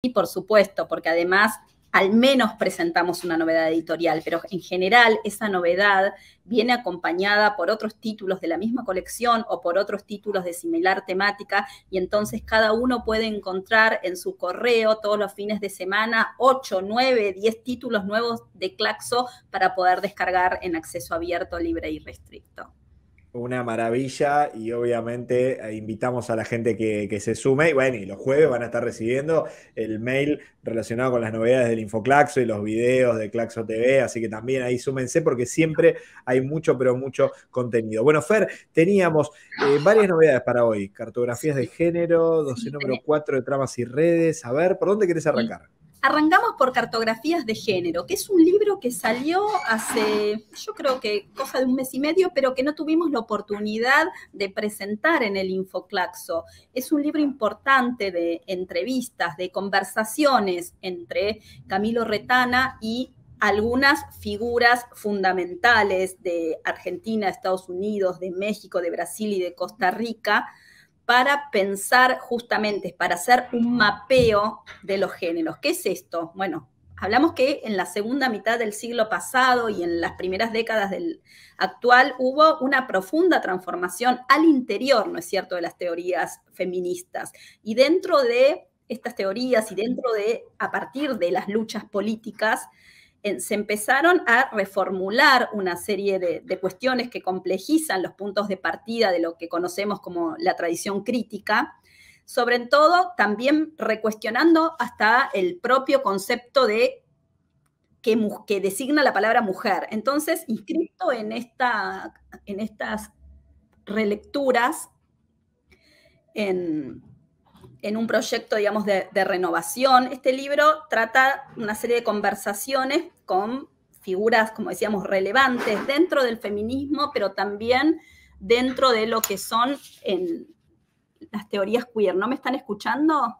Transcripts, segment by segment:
Y por supuesto, porque además al menos presentamos una novedad editorial, pero en general esa novedad viene acompañada por otros títulos de la misma colección o por otros títulos de similar temática y entonces cada uno puede encontrar en su correo todos los fines de semana 8, 9, 10 títulos nuevos de Claxo para poder descargar en acceso abierto, libre y restricto una maravilla y obviamente eh, invitamos a la gente que, se sume. Y bueno, y los jueves van a estar recibiendo el mail relacionado con las novedades del Infoclaxo y los videos de Claxo TV, así que también ahí súmense porque siempre hay mucho, pero mucho contenido. Bueno, Fer, teníamos eh, varias novedades para hoy. Cartografías de género, 12 número 4 de tramas y redes. A ver, ¿por dónde querés arrancar? Arrancamos por Cartografías de Género, que es un libro que salió hace, yo creo que cosa de un mes y medio, pero que no tuvimos la oportunidad de presentar en el Infoclaxo. Es un libro importante de entrevistas, de conversaciones entre Camilo Retana y algunas figuras fundamentales de Argentina, Estados Unidos, de México, de Brasil y de Costa Rica para pensar justamente, para hacer un mapeo de los géneros. ¿Qué es esto? Bueno, hablamos que en la segunda mitad del siglo pasado y en las primeras décadas del actual hubo una profunda transformación al interior, ¿no es cierto?, de las teorías feministas. Y dentro de estas teorías y dentro de, a partir de las luchas políticas, se empezaron a reformular una serie de, cuestiones que complejizan los puntos de partida de lo que conocemos como la tradición crítica, sobre todo también recuestionando hasta el propio concepto de que, designa la palabra mujer. Entonces, inscrito en, esta, en estas relecturas, en, en un proyecto, digamos, de, renovación. Este libro trata una serie de conversaciones con figuras, como decíamos, relevantes dentro del feminismo, pero también dentro de lo que son en las teorías queer. ¿No me están escuchando?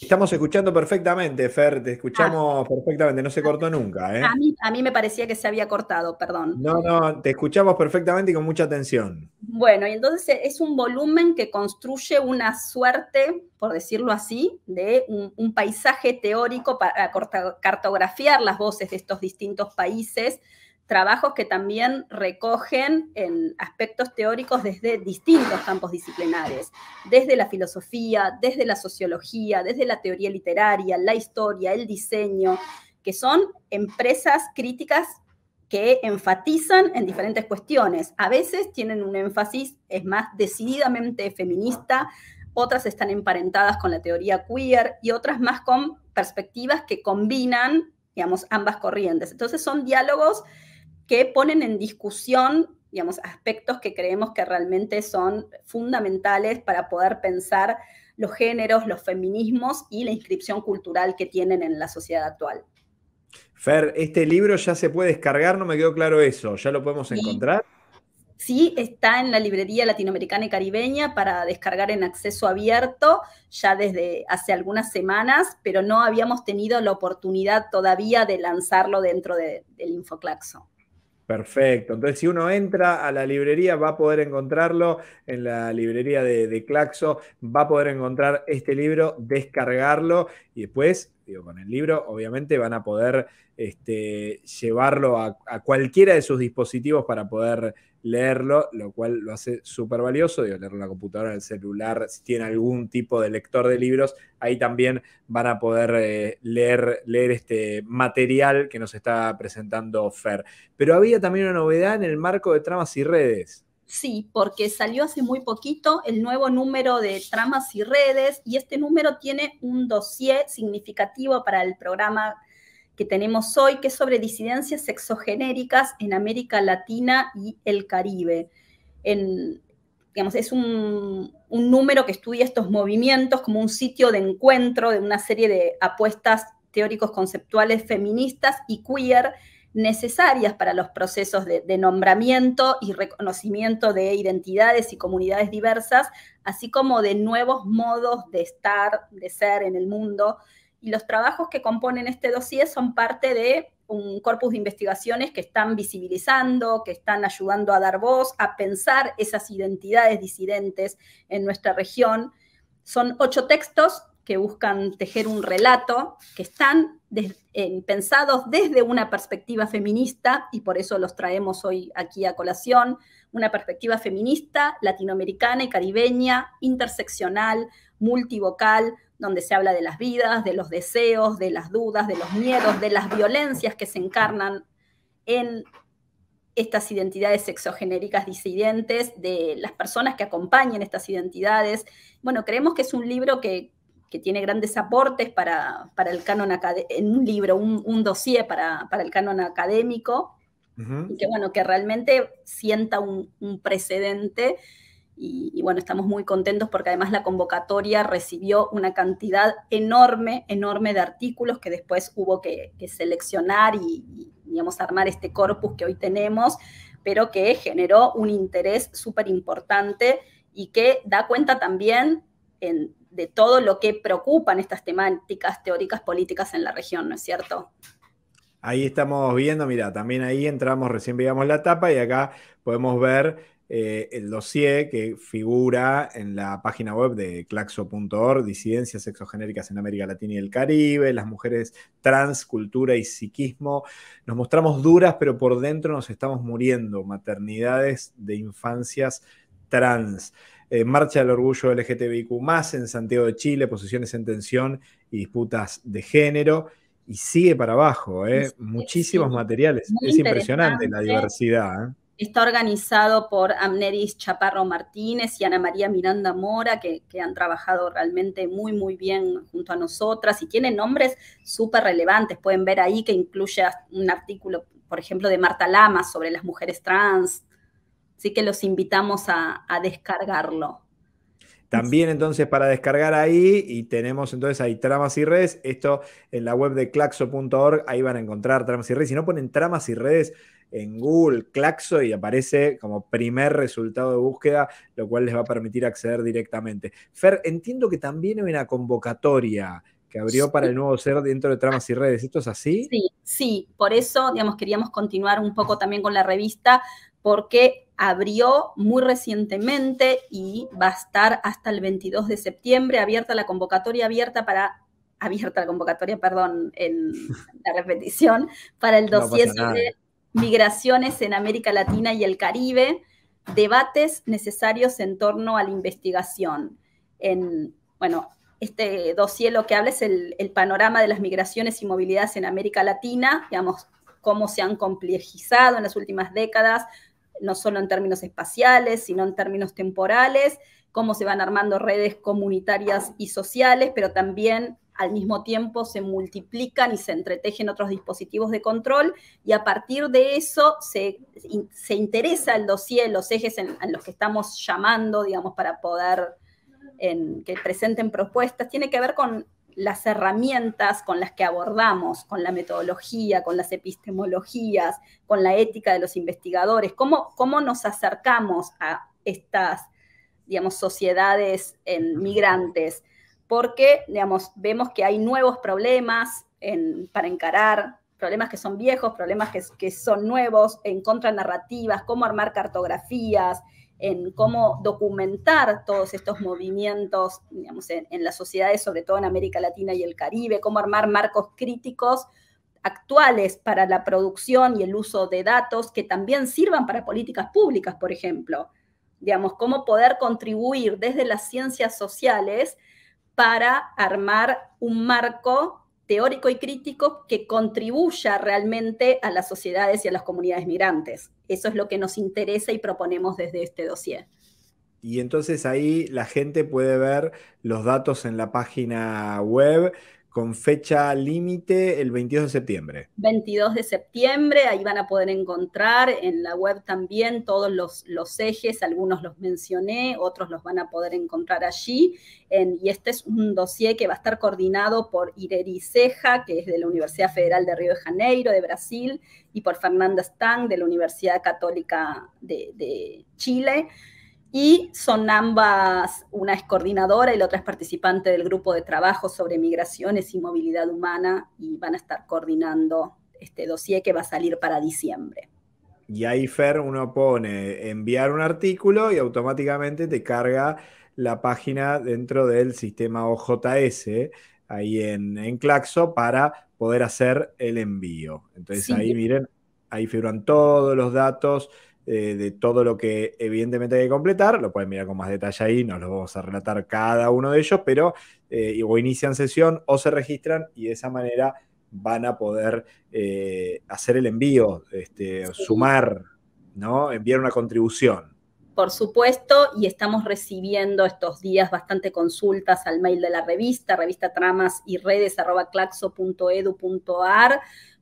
Estamos escuchando perfectamente, Fer, te escuchamos ah. perfectamente, no se ah, cortó nunca. ¿eh? A, mí, me parecía que se había cortado, perdón. No, no, te escuchamos perfectamente y con mucha atención. Bueno, y entonces eh, es un volumen que construye una suerte, por decirlo así, de un, un paisaje teórico para cartografiar las voces de estos distintos países trabajos que también recogen en aspectos teóricos desde distintos campos disciplinares, desde la filosofía, desde la sociología, desde la teoría literaria, la historia, el diseño, que son empresas críticas que enfatizan en diferentes cuestiones. A veces tienen un énfasis, es más, decididamente feminista, otras están emparentadas con la teoría queer y otras más con perspectivas que combinan, digamos, ambas corrientes. Entonces son diálogos que ponen en discusión, digamos, aspectos que creemos que realmente son fundamentales para poder pensar los géneros, los feminismos y la inscripción cultural que tienen en la sociedad actual. Fer, este libro ya se puede descargar, no me quedó claro eso, ¿ya lo podemos encontrar? Sí, está en la librería latinoamericana y caribeña para descargar en acceso abierto ya desde hace algunas semanas, pero no habíamos tenido la oportunidad todavía de lanzarlo dentro del Infoclaxo. Perfecto. Entonces, si uno entra a la librería, va a poder encontrarlo en la librería de, Claxo, va a poder encontrar este libro, descargarlo y después, digo, con el libro, obviamente van a poder este, llevarlo a, a, cualquiera de sus dispositivos para poder leerlo, lo cual lo hace súper valioso, digo, leerlo en la computadora, en el celular, si tiene algún tipo de lector de libros, ahí también van a poder eh, leer, leer este material que nos está presentando Fer. Pero había también una novedad en el marco de tramas y redes. Sí, porque salió hace muy poquito el nuevo número de Tramas y Redes y este número tiene un dossier significativo para el programa que tenemos hoy, que es sobre disidencias sexogenéricas en América Latina y el Caribe. En, digamos, es un, número que estudia estos movimientos como un sitio de encuentro de una serie de apuestas teóricos conceptuales feministas y queer necesarias para los procesos de, de, nombramiento y reconocimiento de identidades y comunidades diversas, así como de nuevos modos de estar, de ser en el mundo, y los trabajos que componen este dossier son parte de un corpus de investigaciones que están visibilizando, que están ayudando a dar voz, a pensar esas identidades disidentes en nuestra región. Son ocho textos que buscan tejer un relato, que están pensados desde una perspectiva feminista, y por eso los traemos hoy aquí a colación, una perspectiva feminista, latinoamericana y caribeña, interseccional, multivocal, donde se habla de las vidas, de los deseos, de las dudas, de los miedos, de las violencias que se encarnan en estas identidades sexogenéricas disidentes, de las personas que acompañan estas identidades. Bueno, creemos que es un libro que, tiene grandes aportes para, para el canon en un libro, un, dossier para, el canon académico, y que bueno, que realmente sienta un, un precedente y, bueno, estamos muy contentos porque además la convocatoria recibió una cantidad enorme, enorme de artículos que después hubo que, seleccionar y, digamos, armar este corpus que hoy tenemos, pero que generó un interés súper importante y que da cuenta también de todo lo que preocupan estas temáticas teóricas políticas en la región, ¿no es cierto? Ahí estamos viendo, mira, también ahí entramos, recién veíamos la tapa y acá podemos ver eh, el dossier que figura en la página web de claxo.org, disidencias sexogenéricas en América Latina y el Caribe, las mujeres trans, cultura y psiquismo. Nos mostramos duras, pero por dentro nos estamos muriendo, maternidades de infancias trans. Eh, marcha del Orgullo LGTBIQ, en Santiago de Chile, posiciones en tensión y disputas de género. Y sigue para abajo, ¿eh? muchísimos materiales. es impresionante la diversidad. Está organizado por Amneris Chaparro Martínez y Ana María Miranda Mora, que, han trabajado realmente muy, muy bien junto a nosotras y tienen nombres súper relevantes. Pueden ver ahí que incluye un artículo, por ejemplo, de Marta Lama sobre las mujeres trans. Así que los invitamos a descargarlo. También entonces para descargar ahí y tenemos entonces ahí Tramas y Redes, esto en la web de claxo.org, ahí van a encontrar Tramas y Redes. Si no ponen Tramas y Redes en Google, Claxo, y aparece como primer resultado de búsqueda, lo cual les va a permitir acceder directamente. Fer, entiendo que también hay una convocatoria que abrió para el nuevo ser dentro de Tramas y Redes. ¿Esto es así? Sí, sí, por eso, digamos, queríamos continuar un poco ah. también con la revista, porque abrió muy recientemente y va a estar hasta el 22 de septiembre abierta la convocatoria abierta para abierta la convocatoria, perdón, en la repetición, para el dossier sobre migraciones en América Latina y el Caribe, debates necesarios en torno a la investigación. En, bueno, este dossier lo que habla es el, el panorama de las migraciones y movilidades en América Latina, digamos, cómo se han complejizado en las últimas décadas, no solo en términos espaciales, sino en términos temporales, cómo se van armando redes comunitarias y sociales, pero también al mismo tiempo se multiplican y se entretejen otros dispositivos de control y a partir de eso se, interesa el dossier, los ejes en, en, los que estamos llamando, digamos, para poder en, que presenten propuestas, tiene que ver con las herramientas con las que abordamos, con la metodología, con las epistemologías, con la ética de los investigadores, cómo, nos acercamos a estas, digamos, sociedades en migrantes, porque, digamos, vemos que hay nuevos problemas para encarar, problemas que son viejos, problemas que, son nuevos, en narrativas, cómo armar cartografías, en cómo documentar todos estos movimientos, digamos, en, en, las sociedades, sobre todo en América Latina y el Caribe, cómo armar marcos críticos actuales para la producción y el uso de datos que también sirvan para políticas públicas, por ejemplo. Digamos, cómo poder contribuir desde las ciencias sociales para armar un marco teórico y crítico que contribuya realmente a las sociedades y a las comunidades migrantes. Eso es lo que nos interesa y proponemos desde este dossier. Y entonces ahí la gente puede ver los datos en la página web con fecha límite el 22 de septiembre. 22 de septiembre, ahí van a poder encontrar en la web también todos los, ejes, algunos los mencioné, otros los van a poder encontrar allí. y este es un dossier que va a estar coordinado por Ireri Ceja, que es de la Universidad Federal de Río de Janeiro, de Brasil, y por Fernanda Stang, de la Universidad Católica de Chile y son ambas, una es coordinadora y la otra es participante del grupo de trabajo sobre migraciones y movilidad humana y van a estar coordinando este dossier que va a salir para diciembre. Y ahí Fer uno pone enviar un artículo y automáticamente te carga la página dentro del sistema OJS ahí en, Claxo para poder hacer el envío. Entonces ahí miren, ahí figuran todos los datos eh, de todo lo que evidentemente hay que completar. Lo pueden mirar con más detalle ahí, nos lo vamos a relatar cada uno de ellos, pero eh, o inician sesión o se registran y de esa manera van a poder eh, hacer el envío, este, sumar, ¿no? Enviar una contribución. Por supuesto, y estamos recibiendo estos días bastante consultas al mail de la revista, revista tramas y redes arroba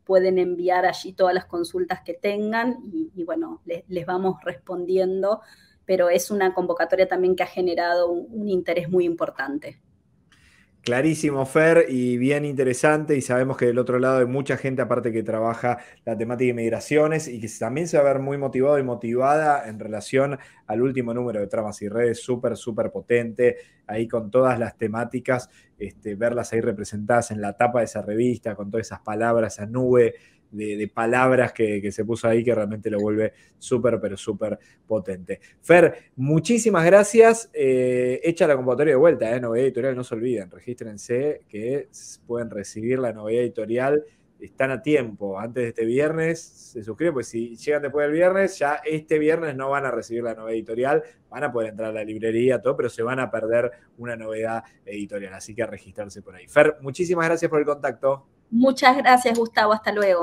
pueden enviar allí todas las consultas que tengan y, bueno, les, vamos respondiendo, pero es una convocatoria también que ha generado un interés muy importante. Clarísimo, Fer, y bien interesante. Y sabemos que del otro lado hay mucha gente, aparte que trabaja la temática de migraciones y que también se va a ver muy motivado y motivada en relación al último número de tramas y redes, súper, súper potente. Ahí con todas las temáticas, este, verlas ahí representadas en la tapa de esa revista, con todas esas palabras, esa nube de, palabras que, se puso ahí que realmente lo vuelve súper, pero súper potente. Fer, muchísimas gracias. Eh, echa la convocatoria de vuelta, eh, novedad editorial, no se olviden, regístrense que pueden recibir la novedad editorial. Están a tiempo, antes de este viernes se suscriben, pues si llegan después del viernes, ya este viernes no van a recibir la novedad editorial, van a poder entrar a la librería, todo, pero se van a perder una novedad editorial, así que a registrarse por ahí. Fer, muchísimas gracias por el contacto. Muchas gracias, Gustavo. Hasta luego.